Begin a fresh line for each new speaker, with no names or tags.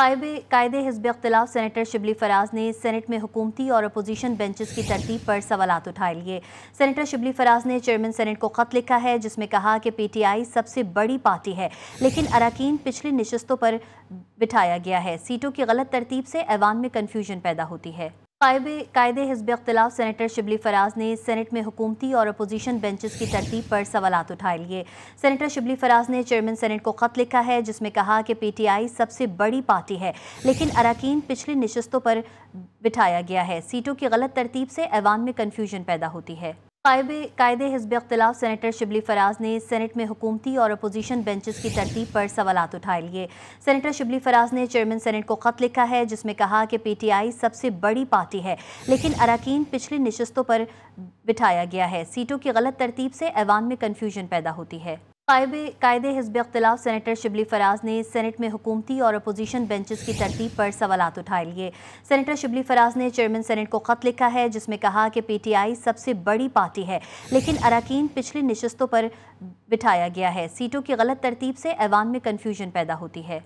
कायदे हिजब अख्तिलाफ सेनेटर शिबली फराज ने सेनेट में हुकूमती और अपोजिशन बेंचेस की तरतीब पर सवाल उठाए लिए सेनेटर शिबली फराज ने चेयरमैन सेनेट को खत लिखा है जिसमें कहा कि पीटीआई सबसे बड़ी पार्टी है लेकिन अरकान पिछली नशस्तों पर बिठाया गया है सीटों की गलत तरतीब से ऐवान में कन्फ्यूजन पैदा होती है कायदे हिजब अख्तिलाफ सेनेटर शिबली फराज ने सेनेट में हुकूमती और अपोजिशन बेंचेस की तरतीब पर सवाल उठाए लिए सेनेटर शिबली फराज ने चेयरमैन सेनेट को ख़त लिखा है जिसमें कहा कि पीटीआई सबसे बड़ी पार्टी है लेकिन अरकान पिछली नशस्तों पर बिठाया गया है सीटों की गलत तरतीब से ऐवान में कन्फ्यूजन पैदा होती है कायद हिजब अख्तिलाफ सेनेटर शिबली फराज ने सेनेट में हुकूमती और अपोजिशन बेंचेस की तरतीब पर सवाल उठाए लिए सेनेटर शिबली फराज ने चेयरमैन सैनट को खत लिखा है जिसमें कहा कि पी टी आई सबसे बड़ी पार्टी है लेकिन अरकान पिछली नशस्तों पर बिठाया गया है सीटों की गलत तरतीब से ऐवान में कन्फ्यूजन पैदा होती है कायदे हिजब अख्तिलाफ सेनेटर शिबली फराज ने सेनेट में हुकूमती और अपोजिशन बेंचेस की तरतीब पर सवाल उठाए लिए सेनेटर शिबली फराज ने चेयरमैन सेनेट को खत लिखा है जिसमें कहा कि पीटीआई सबसे बड़ी पार्टी है लेकिन अरकान पिछली नशस्तों पर बिठाया गया है सीटों की गलत तरतीब से ऐवान में कन्फ्यूजन पैदा होती है